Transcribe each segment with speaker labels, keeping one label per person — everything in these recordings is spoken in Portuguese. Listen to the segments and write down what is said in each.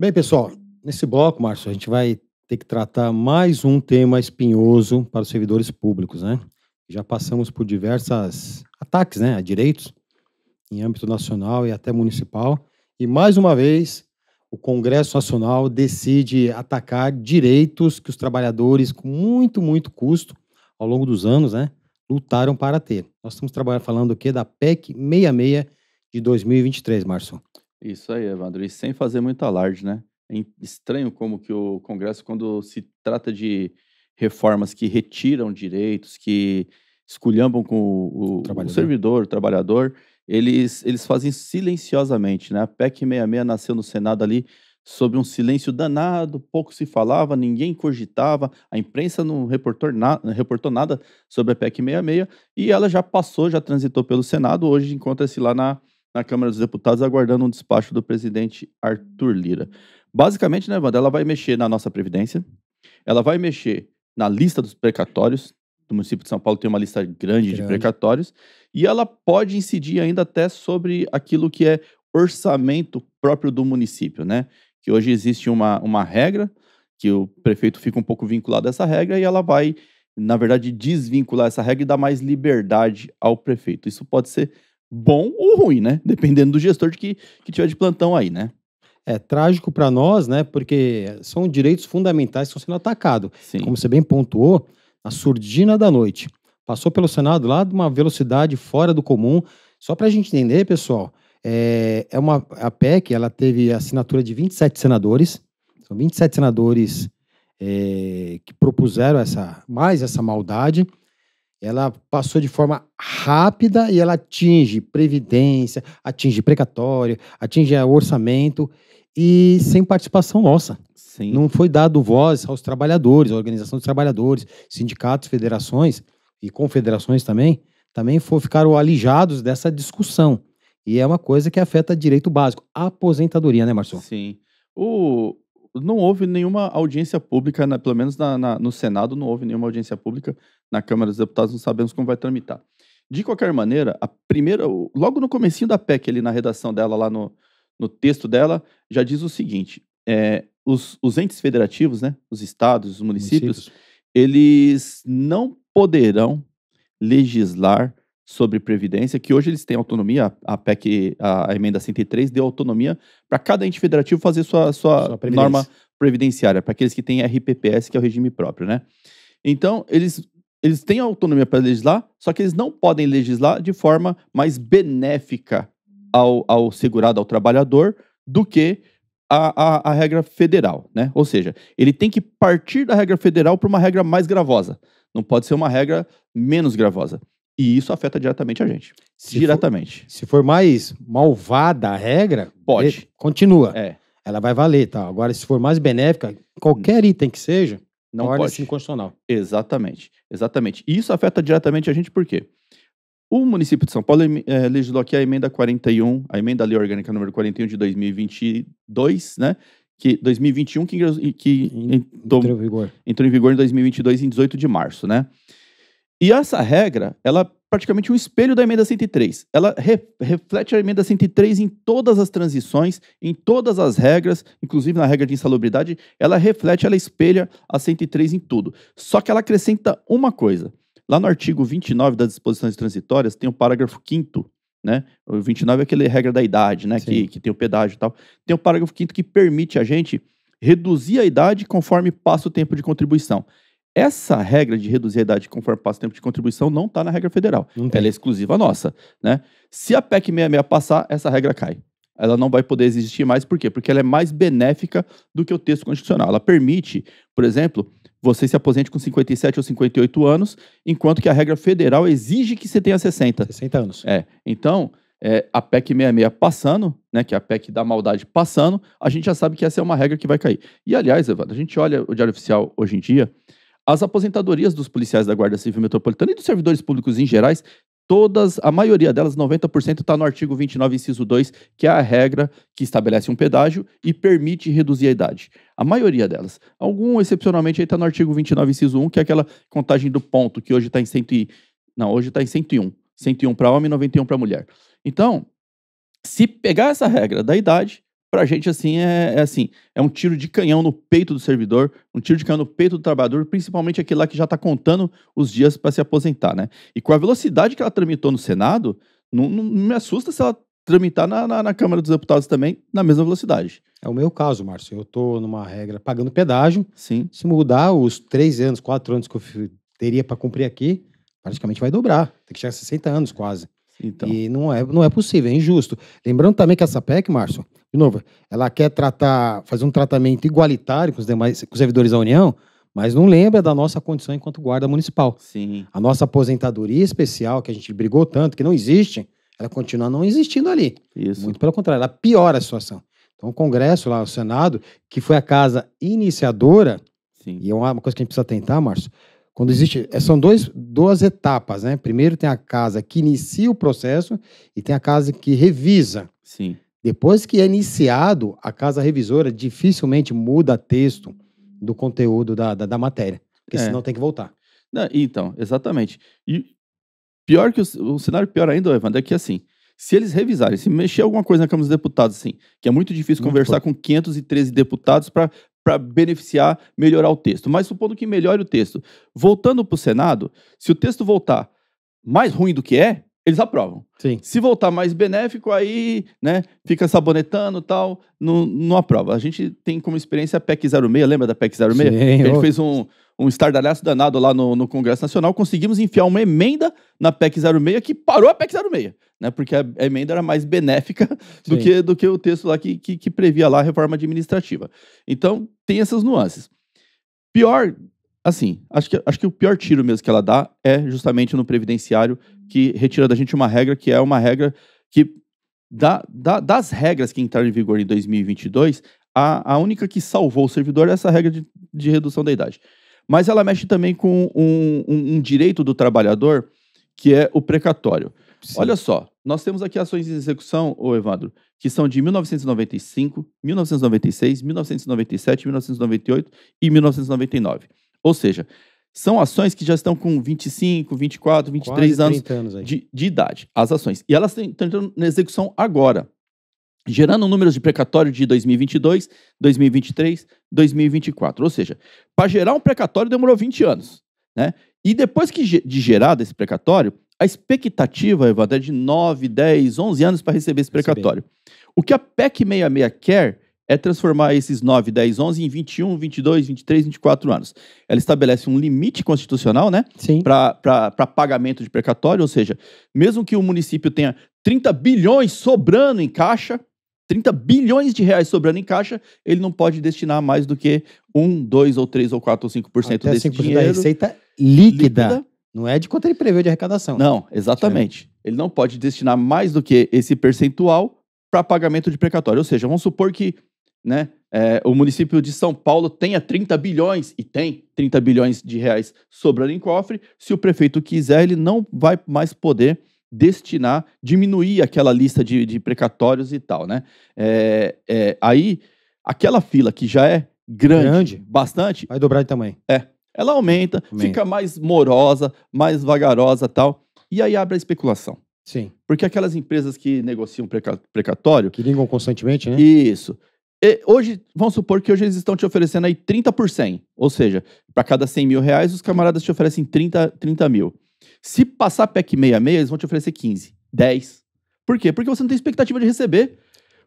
Speaker 1: Bem, pessoal, nesse bloco, Márcio, a gente vai ter que tratar mais um tema espinhoso para os servidores públicos, né? Já passamos por diversos ataques né, a direitos em âmbito nacional e até municipal. E mais uma vez, o Congresso Nacional decide atacar direitos que os trabalhadores, com muito, muito custo, ao longo dos anos, né, lutaram para ter. Nós estamos trabalhando falando aqui da PEC 66 de 2023, Márcio.
Speaker 2: Isso aí, Evandro. E sem fazer muito alarde, né? É estranho como que o Congresso, quando se trata de reformas que retiram direitos, que esculhambam com o, o, o servidor, o trabalhador, eles, eles fazem silenciosamente, né? A PEC 66 nasceu no Senado ali sob um silêncio danado, pouco se falava, ninguém cogitava, a imprensa não reportou, na, não reportou nada sobre a PEC 66 e ela já passou, já transitou pelo Senado, hoje encontra-se lá na, na Câmara dos Deputados, aguardando um despacho do presidente Arthur Lira. Basicamente, né, Wanda, ela vai mexer na nossa Previdência, ela vai mexer na lista dos precatórios, do município de São Paulo tem uma lista grande, grande, de precatórios, e ela pode incidir ainda até sobre aquilo que é orçamento próprio do município, né? Que hoje existe uma, uma regra, que o prefeito fica um pouco vinculado a essa regra, e ela vai, na verdade, desvincular essa regra e dar mais liberdade ao prefeito. Isso pode ser bom ou ruim, né? Dependendo do gestor de que, que tiver de plantão aí, né? É
Speaker 1: trágico para nós, né? Porque são direitos fundamentais que estão sendo atacados. Como você bem pontuou, na surdina da noite. Passou pelo Senado lá de uma velocidade fora do comum. Só para a gente entender, pessoal, é, é uma, a PEC ela teve assinatura de 27 senadores. São 27 senadores é, que propuseram essa mais essa maldade ela passou de forma rápida e ela atinge previdência, atinge precatório, atinge eh, orçamento e sem participação nossa. Sim. Não foi dado voz aos trabalhadores, à organização dos trabalhadores, sindicatos, federações e confederações também, também for, ficaram alijados dessa discussão. E é uma coisa que afeta direito básico, aposentadoria, né, Marcelo? Sim.
Speaker 2: O, não houve nenhuma audiência pública, né, pelo menos na, na, no Senado não houve nenhuma audiência pública, na Câmara dos Deputados não sabemos como vai tramitar. De qualquer maneira, a primeira, logo no comecinho da PEC, ali na redação dela, lá no, no texto dela, já diz o seguinte, é, os, os, entes federativos, né, os estados, os municípios, municípios, eles não poderão legislar sobre previdência, que hoje eles têm autonomia, a PEC, a, a emenda 103 deu autonomia para cada ente federativo fazer sua, sua, sua norma previdenciária, para aqueles que têm RPPS, que é o regime próprio, né? Então, eles, eles têm autonomia para legislar, só que eles não podem legislar de forma mais benéfica ao, ao segurado, ao trabalhador, do que a, a, a, regra federal, né? Ou seja, ele tem que partir da regra federal para uma regra mais gravosa. Não pode ser uma regra menos gravosa. E isso afeta diretamente a gente. Se diretamente. For, se for mais malvada a regra, pode. Continua. É.
Speaker 1: Ela vai valer, tá? Agora, se for mais benéfica, qualquer hum. item que seja, não pode ser
Speaker 2: inconstitucional. Exatamente. Exatamente. E isso afeta diretamente a gente por quê? O município de São Paulo é, legislou aqui a emenda 41, a emenda lei orgânica número 41 de 2022, né? Que 2021 que, que entrou, entrou, em vigor. entrou em vigor em 2022, em 18 de março, né? E essa regra, ela é praticamente um espelho da emenda 103. Ela re reflete a emenda 103 em todas as transições, em todas as regras, inclusive na regra de insalubridade, ela reflete, ela espelha a 103 em tudo. Só que ela acrescenta uma coisa. Lá no artigo 29 das disposições transitórias tem o parágrafo 5 né? O 29 é aquele regra da idade, né? Que, que tem o pedágio e tal. Tem o parágrafo 5 que permite a gente reduzir a idade conforme passa o tempo de contribuição. Essa regra de reduzir a idade conforme passa o tempo de contribuição não está na regra federal. Ela é exclusiva nossa, né? Se a PEC 66 passar, essa regra cai. Ela não vai poder existir mais, por quê? Porque ela é mais benéfica do que o texto constitucional. Ela permite, por exemplo, você se aposente com 57 ou 58 anos, enquanto que a regra federal exige que você tenha 60. 60 anos. É. Então, é, a PEC 66 passando, né, que é a PEC da maldade passando, a gente já sabe que essa é uma regra que vai cair. E, aliás, Evandro, a gente olha o Diário Oficial hoje em dia, as aposentadorias dos policiais da Guarda Civil Metropolitana e dos servidores públicos em gerais, todas, a maioria delas, 90%, está no artigo 29, inciso 2, que é a regra que estabelece um pedágio e permite reduzir a idade. A maioria delas. Algum, excepcionalmente, está no artigo 29, inciso 1, que é aquela contagem do ponto, que hoje está em cento e... Não, hoje está em 101. 101 para homem e 91 para mulher. Então, se pegar essa regra da idade Pra gente, assim, é, é, assim, é um tiro de canhão no peito do servidor, um tiro de canhão no peito do trabalhador, principalmente aquele lá que já está contando os dias para se aposentar, né? E com a velocidade que ela tramitou no Senado, não, não me assusta se ela tramitar na, na, na, Câmara dos Deputados também na mesma velocidade. É o
Speaker 1: meu caso, Márcio. Eu estou numa regra pagando pedágio. Sim. Se mudar os três anos, quatro anos que eu teria para cumprir aqui, praticamente vai dobrar. Tem que chegar a 60 anos quase. Então. E não é, não é possível, é injusto. Lembrando também que essa PEC, Márcio, de novo, ela quer tratar, fazer um tratamento igualitário com os demais, com os servidores da União, mas não lembra da nossa condição enquanto guarda municipal. Sim. A nossa aposentadoria especial, que a gente brigou tanto, que não existe, ela continua não existindo ali. Isso. Muito pelo contrário, ela piora a situação. Então, o Congresso, lá, o Senado, que foi a casa iniciadora, Sim. e é uma coisa que a gente precisa tentar, Márcio, quando existe. É, são dois, duas etapas, né? Primeiro tem a casa que inicia o processo e tem a casa que revisa. Sim. Depois que é iniciado, a casa revisora dificilmente muda texto do conteúdo da, da, da matéria, porque é. senão tem que
Speaker 2: voltar. Não, então, exatamente. E pior que o, o cenário pior ainda, Evandro, é que assim, se eles revisarem, se mexer alguma coisa na Câmara dos Deputados, assim, que é muito difícil conversar com 513 deputados para para beneficiar, melhorar o texto. Mas supondo que melhore o texto, voltando para o Senado, se o texto voltar mais ruim do que é, eles aprovam. Sim. Se voltar mais benéfico, aí né, fica sabonetando e tal, não, não aprova. A gente tem como experiência a PEC 06, lembra da PEC 06? Sim, a gente fez um, um estardalhaço danado lá no, no, Congresso Nacional, conseguimos enfiar uma emenda na PEC 06 que parou a PEC 06, né? Porque a, emenda era mais benéfica do que, do que o texto lá que, que, que, previa lá a reforma administrativa. Então, tem essas nuances. Pior, assim, acho que, acho que o pior tiro mesmo que ela dá é justamente no previdenciário, que retira da gente uma regra que é uma regra que, dá das regras que entraram em vigor em 2022, a, a única que salvou o servidor é essa regra de, de redução da idade. Mas ela mexe também com um, um, um direito do trabalhador, que é o precatório. Sim. Olha só, nós temos aqui ações em execução, ô Evandro, que são de 1995, 1996, 1997, 1998 e 1999. Ou seja, são ações que já estão com 25, 24, 23 Quase anos, anos de, de, idade, as ações. E elas estão entrando na execução agora gerando números de precatório de 2022, 2023, 2024. Ou seja, para gerar um precatório demorou 20 anos. Né? E depois que de gerado esse precatório, a expectativa, Evandro, é de 9, 10, 11 anos para receber esse precatório. O que a PEC 66 quer é transformar esses 9, 10, 11 em 21, 22, 23, 24 anos. Ela estabelece um limite constitucional, né? Para pagamento de precatório, ou seja, mesmo que o município tenha 30 bilhões sobrando em caixa, 30 bilhões de reais sobrando em caixa, ele não pode destinar mais do que 1, 2 ou 3 ou 4 ou 5% Até desse 5 dinheiro. da receita líquida. líquida. Não é de quanto ele
Speaker 1: prevê de arrecadação. Não, exatamente.
Speaker 2: Ele não pode destinar mais do que esse percentual para pagamento de precatório. Ou seja, vamos supor que né, é, o município de São Paulo tenha 30 bilhões, e tem 30 bilhões de reais sobrando em cofre. Se o prefeito quiser, ele não vai mais poder destinar, diminuir aquela lista de, de precatórios e tal, né? É, é, aí, aquela fila que já é grande, grande, bastante... Vai dobrar de tamanho. É. Ela aumenta, aumenta, fica mais morosa, mais vagarosa tal. E aí abre a especulação. Sim. Porque aquelas empresas que negociam precatório... Que ligam constantemente, né? Isso. E hoje, vamos supor que hoje eles estão te oferecendo aí 30 por Ou seja, para cada 100 mil reais, os camaradas te oferecem 30, 30 mil. Se passar PEC 66, eles vão te oferecer 15, 10. Por quê? Porque você não tem expectativa de receber.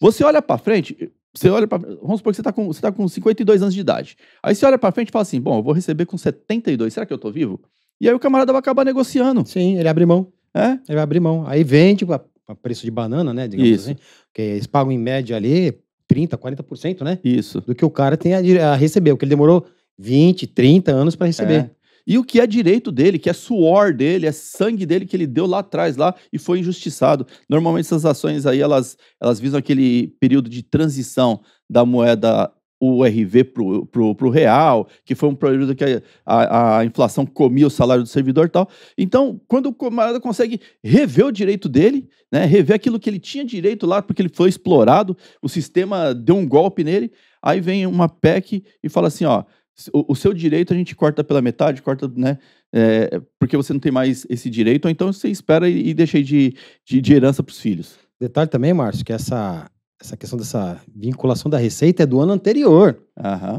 Speaker 2: Você olha para frente, você olha para, vamos supor que você está com, você tá com 52 anos de idade. Aí você olha para frente e fala assim: "Bom, eu vou receber com 72, será que eu estou vivo?" E aí o camarada vai acabar negociando. Sim, ele abre mão. É? Ele vai abrir mão. Aí vende
Speaker 1: a, a preço de banana, né, digamos Isso. assim, que eles pagam em média ali 30, 40%, né? Isso. Do que o cara tem a, a receber, o que ele demorou 20, 30 anos para receber.
Speaker 2: É e o que é direito dele, que é suor dele, é sangue dele que ele deu lá atrás lá e foi injustiçado. Normalmente essas ações aí elas elas visam aquele período de transição da moeda URV pro, pro, pro real, que foi um período que a, a, a inflação comia o salário do servidor e tal. Então, quando o camarada consegue rever o direito dele, né, rever aquilo que ele tinha direito lá, porque ele foi explorado, o sistema deu um golpe nele, aí vem uma PEC e fala assim, ó, o, o, seu direito a gente corta pela metade, corta, né? É, porque você não tem mais esse direito, ou então você espera e, e deixa de, de, de herança para os filhos. Detalhe também, Márcio, que essa, essa questão dessa vinculação da receita é
Speaker 1: do ano anterior.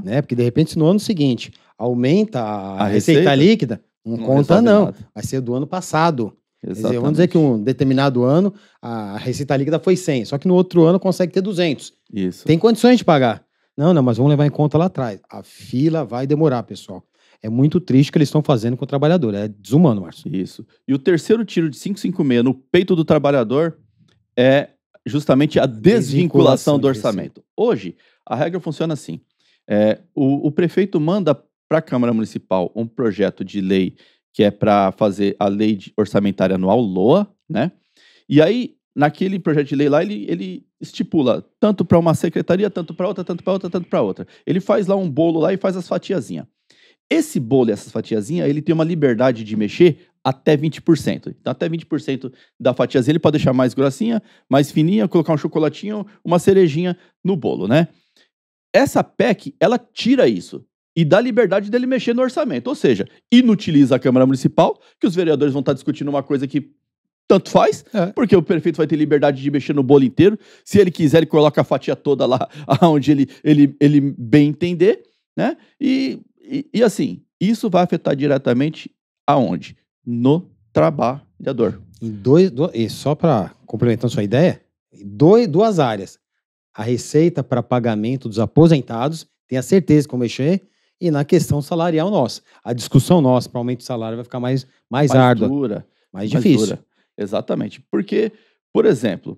Speaker 1: Né? Porque de repente, no ano seguinte, aumenta a, a receita? receita? líquida, não, não conta, não. Nada. Vai ser do ano passado. Dizer, vamos dizer que um determinado ano a receita líquida foi 100, só que no outro ano consegue ter 200. Isso. Tem condições de pagar. Não, não, mas vamos levar em conta lá atrás. A fila vai demorar, pessoal. É muito triste o que eles estão
Speaker 2: fazendo com o trabalhador. É desumano, Márcio. Isso. E o terceiro tiro de 556 no peito do trabalhador é justamente a desvinculação, desvinculação do orçamento. Hoje, a regra funciona assim: é, o, o prefeito manda para a Câmara Municipal um projeto de lei que é para fazer a lei orçamentária anual, LOA, né? E aí naquele projeto de lei lá, ele, ele estipula tanto para uma secretaria, tanto para outra, tanto para outra, tanto para outra. Ele faz lá um bolo lá e faz as fatiazinhas. Esse bolo e essas fatiazinhas, ele tem uma liberdade de mexer até 20%. Então, até 20% da fatiazinha ele pode deixar mais grossinha, mais fininha, colocar um chocolatinho, uma cerejinha no bolo, né? Essa PEC, ela tira isso e dá liberdade dele mexer no orçamento. Ou seja, inutiliza a Câmara Municipal, que os vereadores vão estar tá discutindo uma coisa que tanto faz, é. porque o prefeito vai ter liberdade de mexer no bolo inteiro. Se ele quiser, ele coloca a fatia toda lá onde ele, ele, ele bem entender, né? E, e, e assim, isso vai afetar diretamente aonde? No trabalhador. Em dois, dois e só para
Speaker 1: complementando sua ideia, dois, duas áreas. A receita para pagamento dos aposentados, tenha certeza que eu mexer, e na questão salarial nossa. A discussão nossa
Speaker 2: para aumento de salário vai ficar mais, mais, mais árdua. Dura, mais, mais difícil. Dura. Exatamente. Porque, por exemplo,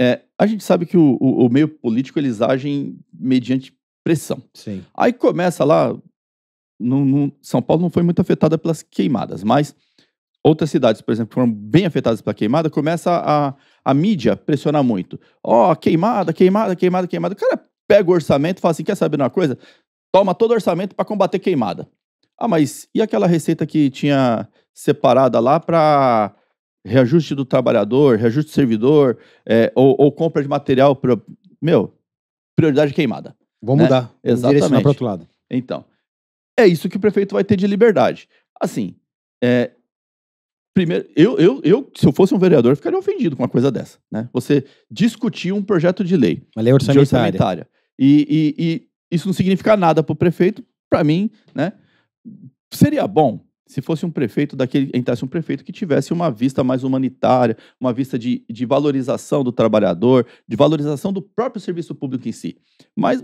Speaker 2: é, a gente sabe que o, o, o, meio político eles agem mediante pressão. Sim. Aí começa lá. No, no, São Paulo não foi muito afetada pelas queimadas, mas outras cidades, por exemplo, que foram bem afetadas pela queimada, começa a, a mídia pressionar muito. Ó, oh, queimada, queimada, queimada, queimada. O cara pega o orçamento e fala assim: quer saber uma coisa? Toma todo o orçamento para combater queimada. Ah, mas e aquela receita que tinha separada lá para reajuste do trabalhador, reajuste do servidor, é, ou, ou, compra de material Meu, prioridade queimada. Vamos né? mudar. Exatamente. para outro lado. Então, é isso que o prefeito vai ter de liberdade. Assim, é, primeiro, eu, eu, eu, se eu fosse um vereador, eu ficaria ofendido com uma coisa dessa. Né? Você discutir um projeto de lei. Uma lei orçamentária. orçamentária e, e, e, isso não significa nada para o prefeito, para mim, né? Seria bom se fosse um prefeito daquele, entrasse um prefeito que tivesse uma vista mais humanitária, uma vista de, de valorização do trabalhador, de valorização do próprio serviço público em si. Mas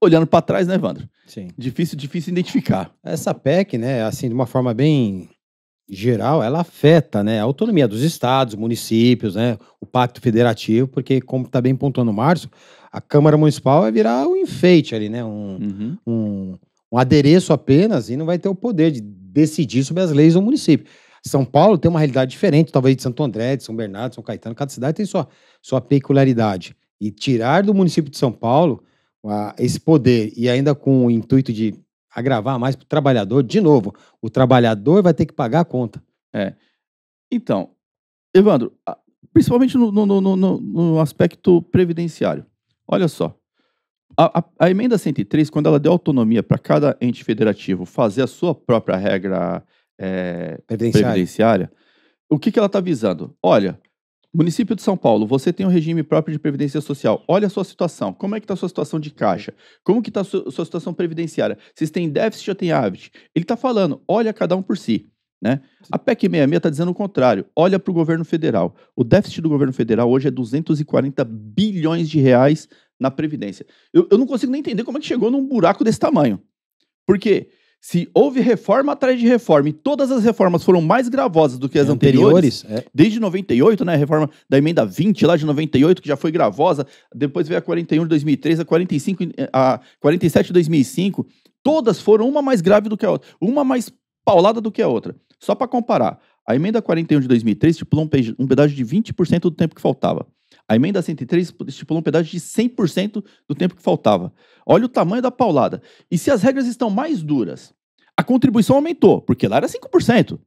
Speaker 2: olhando para trás, né, Evandro?
Speaker 1: Sim. Difícil, difícil identificar. Essa PEC, né, assim, de uma forma bem geral, ela afeta, né, a autonomia dos estados, municípios, né, o pacto federativo, porque como está bem pontuando o Márcio, a Câmara Municipal vai virar um enfeite ali, né, um, uhum. um um adereço apenas e não vai ter o poder de decidir sobre as leis do município. São Paulo tem uma realidade diferente, talvez de Santo André, de São Bernardo, São Caetano, cada cidade tem sua, sua peculiaridade. E tirar do município de São Paulo esse poder, e ainda com o intuito de agravar mais para o trabalhador, de novo, o trabalhador
Speaker 2: vai ter que pagar a conta. É. Então, Evandro, principalmente no, no, no, no aspecto previdenciário, olha só, a, a, a emenda 103, quando ela deu autonomia para cada ente federativo fazer a sua própria regra é, previdenciária. previdenciária. o que, que ela está visando? Olha, Município de São Paulo, você tem um regime próprio de previdência social. Olha a sua situação. Como é que está a sua situação de caixa? Como que está a sua, sua situação previdenciária? Vocês têm déficit ou têm hábito? Ele está falando, olha cada um por si. Né? A PEC 66 está dizendo o contrário. Olha para o governo federal. O déficit do governo federal hoje é 240 bilhões de reais na Previdência. Eu, eu não consigo nem entender como é que chegou num buraco desse tamanho. Porque se houve reforma atrás de reforma e todas as reformas foram mais gravosas do que as é, anteriores, anteriores é. desde 98, né, a reforma da emenda 20 lá de 98 que já foi gravosa, depois veio a 41 de 2003, a 45 eh, a 47 de 2005, todas foram uma mais grave do que a outra, uma mais paulada do que a outra. Só para comparar, a emenda 41 de 2003 estipulou um, um pedágio de 20% do tempo que faltava. A emenda 103 estipulou um pedágio de 100% do tempo que faltava. Olha o tamanho da paulada. E se as regras estão mais duras, a contribuição aumentou, porque lá era 5%.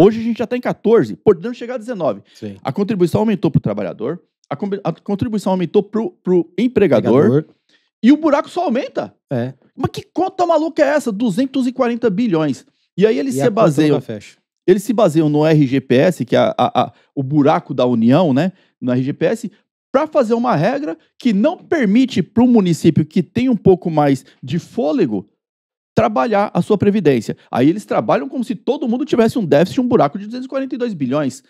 Speaker 2: Hoje a gente já está em 14%, podendo chegar a 19%. Sim. A contribuição aumentou para o trabalhador, a, a, contribuição aumentou para o empregador, empregador, e o buraco só aumenta. É. Mas que conta maluca é essa? 240 bilhões. E aí eles e se baseiam. Eles se baseiam no RGPS, que é a, a, a, o buraco da União, né? No RGPS, para fazer uma regra que não permite para um município que tem um pouco mais de fôlego trabalhar a sua previdência. Aí eles trabalham como se todo mundo tivesse um déficit, um buraco de 242 bilhões.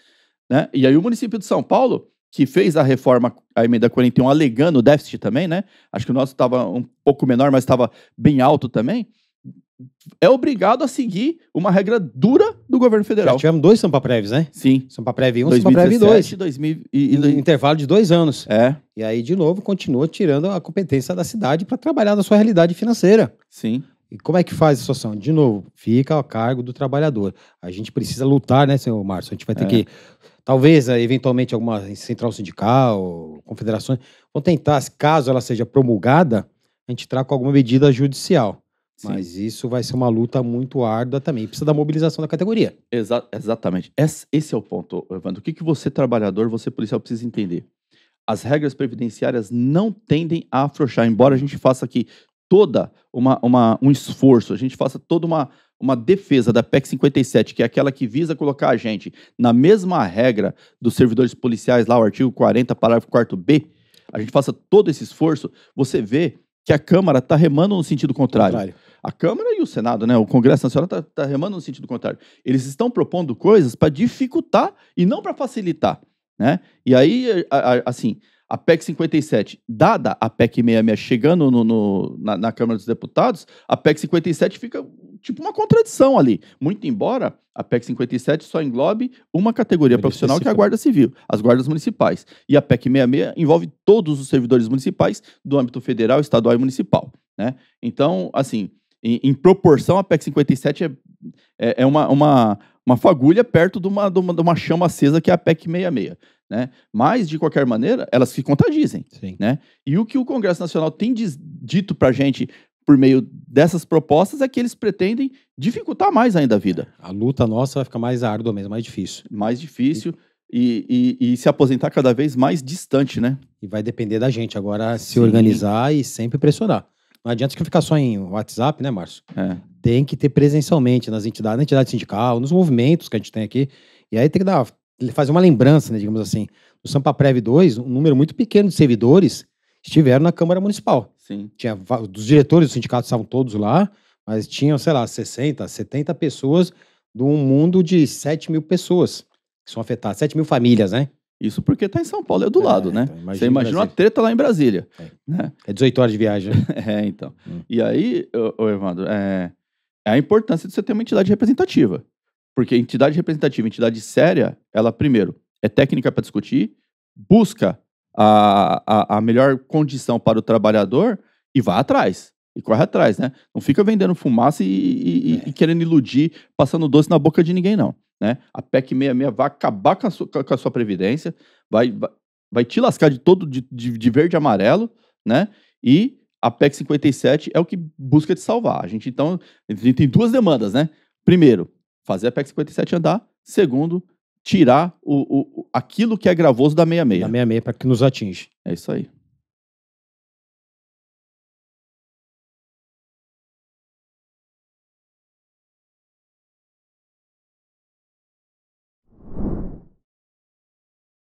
Speaker 2: Né? E aí o município de São Paulo, que fez a reforma, a emenda 41, alegando o déficit também, né? Acho que o nosso estava um pouco menor, mas estava bem alto também é obrigado a seguir uma regra dura do governo federal. Já tivemos dois Sampa Prévios, né? Sim. Sampa Prévio 1, 2017, Sampa Prévio 2. E, e,
Speaker 1: intervalo de dois anos. É. E aí, de novo, continua tirando a competência da cidade para trabalhar na sua realidade financeira. Sim. E como é que faz a situação? De novo, fica a cargo do trabalhador. A gente precisa lutar, né, senhor Márcio? A gente vai ter é. que talvez eh, eventualmente alguma central sindical, confederações, vão tentar, caso ela seja promulgada, a gente entrar com alguma medida judicial. Sim. Mas isso vai ser uma luta muito árdua também. Precisa da mobilização da
Speaker 2: categoria. Exa exatamente. Esse é o ponto, Evandro. O que, que você, trabalhador, você, policial, precisa entender? As regras previdenciárias não tendem a afrouxar, embora a gente faça aqui toda uma, uma um esforço, a gente faça toda uma, uma defesa da PEC 57, que é aquela que visa colocar a gente na mesma regra dos servidores policiais, lá o artigo 40, parágrafo 4B, a gente faça todo esse esforço, você vê que a Câmara está remando no sentido contrário. contrário. A Câmara e o Senado, né? O Congresso Nacional está tá remando no sentido contrário. Eles estão propondo coisas para dificultar e não para facilitar, né? E aí, assim, a PEC 57, dada a PEC 66 chegando no, no na, na, Câmara dos Deputados, a PEC 57 fica tipo uma contradição ali. Muito embora a PEC 57 só englobe uma categoria profissional que é a Guarda Civil, as guardas municipais. E a PEC 66 envolve todos os servidores municipais do âmbito federal, estadual e municipal. Né? Então, assim, em, em proporção, a PEC 57 é, é, é uma, uma, uma fagulha perto de uma, de uma, de uma chama acesa que é a PEC 66. Né? Mas, de qualquer maneira, elas se contradizem. Sim. Né? E o que o Congresso Nacional tem diz, dito para a gente por meio dessas propostas é que eles pretendem dificultar mais ainda a vida. A luta nossa vai ficar mais árdua mesmo, mais difícil. Mais difícil e, e, e se aposentar cada vez
Speaker 1: mais distante, né? E vai depender da gente agora se organizar e sempre pressionar. Não adianta que ficar só em WhatsApp, né, Márcio? É. Tem que ter presencialmente nas entidades, na entidade sindical, nos movimentos que a gente tem aqui. E aí tem que dar fazer uma lembrança, né, digamos assim. No Sampa Prev 2, um número muito pequeno de servidores estiveram na Câmara Municipal. Sim. Tinha, dos diretores do sindicato estavam todos lá, mas tinham, sei lá, 60, 70 pessoas de um mundo de 7 mil pessoas que são afetadas, 7 mil famílias, né? Isso porque está em São Paulo,
Speaker 2: é do é, lado, né? Então, imagina Você imagina uma treta lá em Brasília. É, né? é 18 horas de viagem. Né? é, então. Hum. E aí, ô, ô Evandro, é, é a importância de você ter uma entidade representativa. Porque entidade representativa, entidade séria, ela, primeiro, é técnica para discutir, busca a, a, a, melhor condição para o trabalhador e vai atrás. E corre atrás, né? Não fica vendendo fumaça e, e, é. e querendo iludir, passando doce na boca de ninguém, não. Né? A PEC 66 vai acabar com a sua, com a sua previdência, vai, vai, vai, te lascar de todo de, de, de verde e amarelo, né? E a PEC 57 é o que busca te salvar. A gente, então, a gente tem duas demandas, né? Primeiro, fazer a PEC 57 andar. Segundo, tirar o, o, aquilo que é gravoso da 66. Da 66 para que nos atinge. É isso aí.